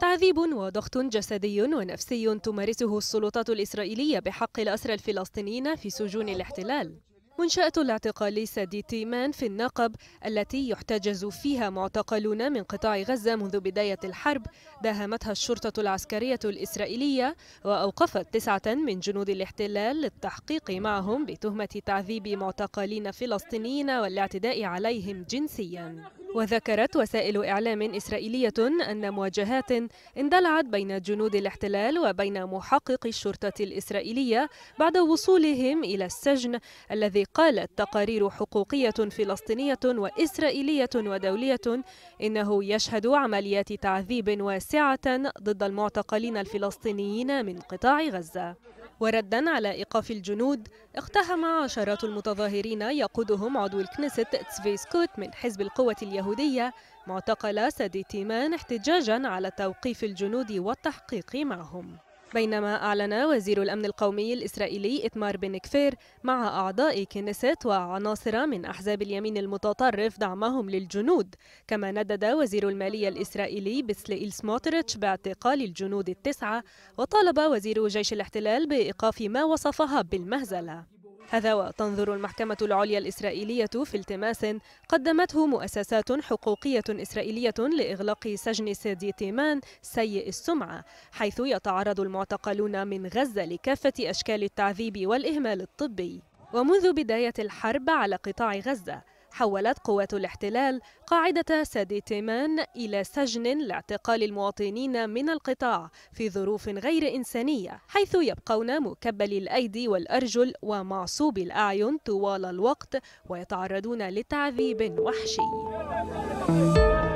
تعذيب وضغط جسدي ونفسي تمارسه السلطات الإسرائيلية بحق الأسرى الفلسطينيين في سجون الاحتلال منشأة الاعتقال سادي تيمان في النقب التي يحتجز فيها معتقلون من قطاع غزة منذ بداية الحرب داهمتها الشرطة العسكرية الإسرائيلية وأوقفت تسعة من جنود الاحتلال للتحقيق معهم بتهمة تعذيب معتقلين فلسطينيين والاعتداء عليهم جنسياً وذكرت وسائل إعلام إسرائيلية أن مواجهات اندلعت بين جنود الاحتلال وبين محقق الشرطة الإسرائيلية بعد وصولهم إلى السجن الذي قالت تقارير حقوقية فلسطينية وإسرائيلية ودولية إنه يشهد عمليات تعذيب واسعة ضد المعتقلين الفلسطينيين من قطاع غزة وردا على إيقاف الجنود اقتحم عشرات المتظاهرين يقودهم عضو الكنيست تسفيسكوت من حزب القوة اليهودية معتقل سادي تيمان احتجاجا على توقيف الجنود والتحقيق معهم بينما أعلن وزير الأمن القومي الإسرائيلي إتمار بن كفير مع أعضاء كنيست وعناصر من أحزاب اليمين المتطرف دعمهم للجنود كما ندد وزير المالية الإسرائيلي بسليل سموتريتش باعتقال الجنود التسعة وطالب وزير جيش الاحتلال بإيقاف ما وصفها بالمهزلة هذا وتنظر المحكمة العليا الإسرائيلية في التماس قدمته مؤسسات حقوقية إسرائيلية لإغلاق سجن سادي تيمان سيء السمعة حيث يتعرض المعتقلون من غزة لكافة أشكال التعذيب والإهمال الطبي ومنذ بداية الحرب على قطاع غزة حولت قوات الاحتلال قاعدة سادي تيمان إلى سجن لاعتقال المواطنين من القطاع في ظروف غير إنسانية حيث يبقون مكبلي الأيدي والأرجل ومعصوبي الأعين طوال الوقت ويتعرضون لتعذيب وحشي